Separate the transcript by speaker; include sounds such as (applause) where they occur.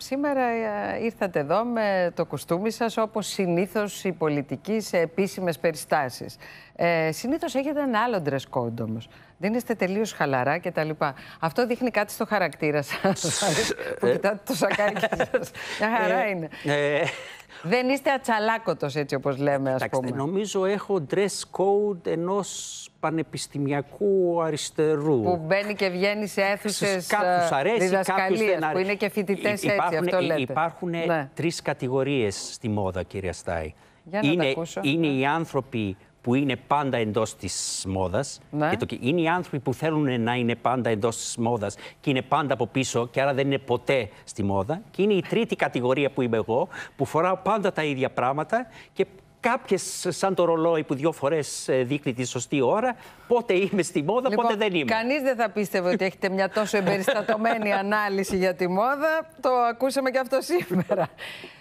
Speaker 1: Σήμερα ε, ήρθατε εδώ με το κοστούμι σας, όπως συνήθως οι πολιτικοί σε επίσημες περιστάσεις. Ε, συνήθως έχετε ένα άλλο dress code όμως. Δεν είστε τελείως χαλαρά και τα λοιπά. Αυτό δείχνει κάτι στο χαρακτήρα σας, που ε, κοιτάτε το σακάκι ε, σας. Μια χαρά είναι.
Speaker 2: Δεν είστε ατσαλάκωτος έτσι όπως λέμε ας Κοιτάξτε, πούμε. Νομίζω έχω dress code ενός πανεπιστημιακού αριστερού.
Speaker 3: Που
Speaker 4: μπαίνει και βγαίνει σε αίθουσε ε, αρέσει. που είναι και φοιτητές έτσι,
Speaker 3: αυτό λέτε. Υπάρχουν ναι. τρεις κατηγορίες στη μόδα, κυρία Στάι. Για να είναι, είναι ναι. οι άνθρωποι που είναι πάντα εντός της μόδας. Ναι. Είναι οι άνθρωποι που θέλουν να είναι πάντα εντός της μόδας και είναι πάντα από πίσω και άρα δεν είναι ποτέ στη μόδα. Και είναι η τρίτη κατηγορία που είμαι εγώ, που φοράω πάντα τα ίδια πράγματα και κάποιες σαν το ρολόι που δύο φορές ε, δείχνει τη σωστή ώρα. Πότε είμαι στη μόδα, πότε λοιπόν, δεν είμαι.
Speaker 1: Κανείς δεν θα πίστευε ότι έχετε μια τόσο εμπεριστατωμένη (laughs) ανάλυση για τη μόδα. Το ακούσαμε και αυτό σήμερα.